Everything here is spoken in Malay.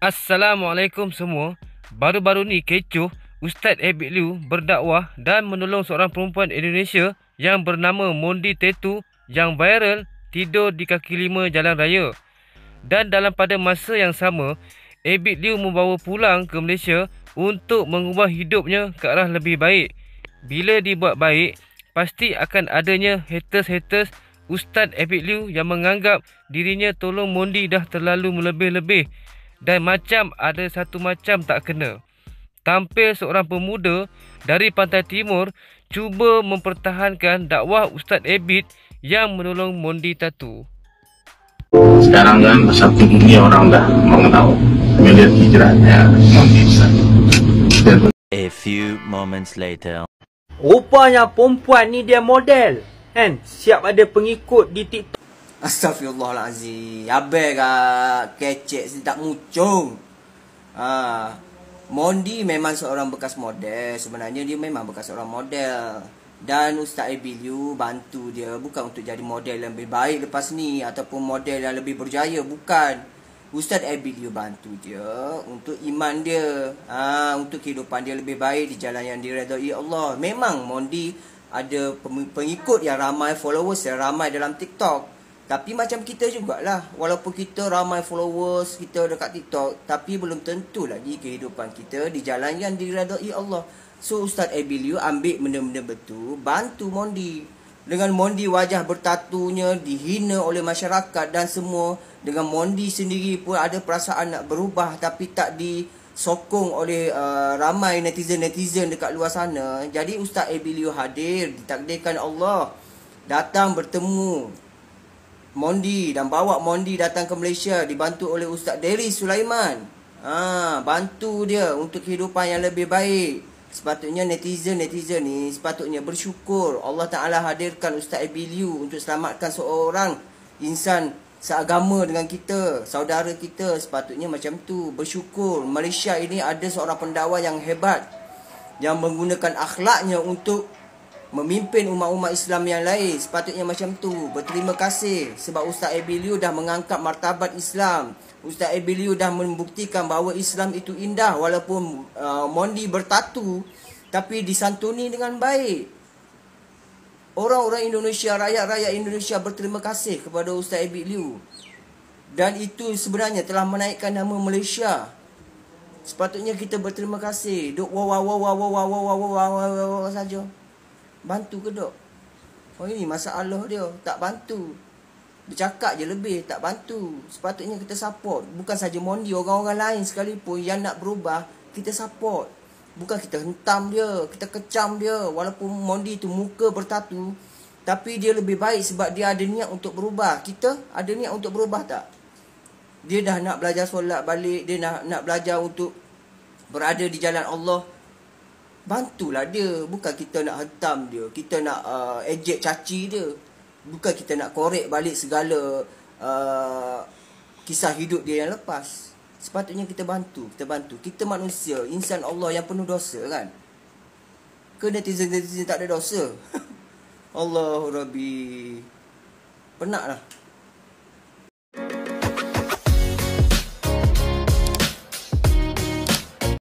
Assalamualaikum semua. Baru-baru ni kecoh Ustaz Abid Liu berdakwah dan menolong seorang perempuan Indonesia yang bernama Mondi Tetu yang viral tidur di kaki lima jalan raya. Dan dalam pada masa yang sama, Abid Liu membawa pulang ke Malaysia untuk mengubah hidupnya ke arah lebih baik. Bila dibuat baik, pasti akan adanya haters-haters Ustaz Abid Liu yang menganggap dirinya tolong Mondi dah terlalu melebih-lebih. -lebih dan macam ada satu macam tak kena. Tampil seorang pemuda dari pantai timur cuba mempertahankan dakwah Ustaz Ebit yang menolong Mondi Tatu. Sekarang kan satu dunia orang dah mengenal melihat hijrahnya Mondi A few moments later. Rupanya perempuan ni dia model. Kan? Siap ada pengikut di TikTok. Astaghfirullahalazim. Abe ka kecek sini tak mucung. Ha. Mondi memang seorang bekas model. Sebenarnya dia memang bekas seorang model. Dan Ustaz Abilio bantu dia bukan untuk jadi model yang lebih baik lepas ni ataupun model yang lebih berjaya bukan. Ustaz Abilio bantu dia untuk iman dia, ha, untuk kehidupan dia lebih baik di jalan yang diredai Allah. Memang Mondi ada pengikut yang ramai, followers yang ramai dalam TikTok. Tapi macam kita jugalah Walaupun kita ramai followers Kita dekat TikTok Tapi belum tentu lagi kehidupan kita Di jalan yang diradai Allah So Ustaz Abilio ambil benda-benda betul Bantu Mondi Dengan Mondi wajah bertatunya Dihina oleh masyarakat dan semua Dengan Mondi sendiri pun ada perasaan nak berubah Tapi tak di sokong oleh uh, ramai netizen-netizen dekat luar sana. Jadi Ustaz Abilio hadir ditakdirkan Allah datang bertemu Mondi dan bawa Mondi datang ke Malaysia dibantu oleh Ustaz Deri Sulaiman. Ha, bantu dia untuk kehidupan yang lebih baik. Sepatutnya netizen-netizen ni sepatutnya bersyukur Allah Taala hadirkan Ustaz Abiliu untuk selamatkan seorang insan seagama dengan kita, saudara kita sepatutnya macam tu. Bersyukur Malaysia ini ada seorang pendakwa yang hebat yang menggunakan akhlaknya untuk memimpin umat-umat Islam yang lain sepatutnya macam tu berterima kasih sebab Ustaz Abilio dah mengangkat martabat Islam Ustaz Abilio dah membuktikan bahawa Islam itu indah walaupun uh, mondi bertatu tapi disantuni dengan baik orang-orang Indonesia rakyat-rakyat Indonesia berterima kasih kepada Ustaz Abilio dan itu sebenarnya telah menaikkan nama Malaysia sepatutnya kita berterima kasih duk wow wow wow wow wow wow wow wow wow wow wow wow bantu ke dok? Oh ini masalah dia, tak bantu. Bercakap je lebih, tak bantu. Sepatutnya kita support. Bukan saja mondi orang-orang lain sekalipun yang nak berubah, kita support. Bukan kita hentam dia, kita kecam dia. Walaupun mondi tu muka bertatu, tapi dia lebih baik sebab dia ada niat untuk berubah. Kita ada niat untuk berubah tak? Dia dah nak belajar solat balik, dia nak nak belajar untuk berada di jalan Allah bantulah dia bukan kita nak hentam dia kita nak uh, ejek caci dia bukan kita nak korek balik segala uh, kisah hidup dia yang lepas sepatutnya kita bantu kita bantu kita manusia insan Allah yang penuh dosa kan ke netizen-netizen tak ada dosa Allahu rabbi lah.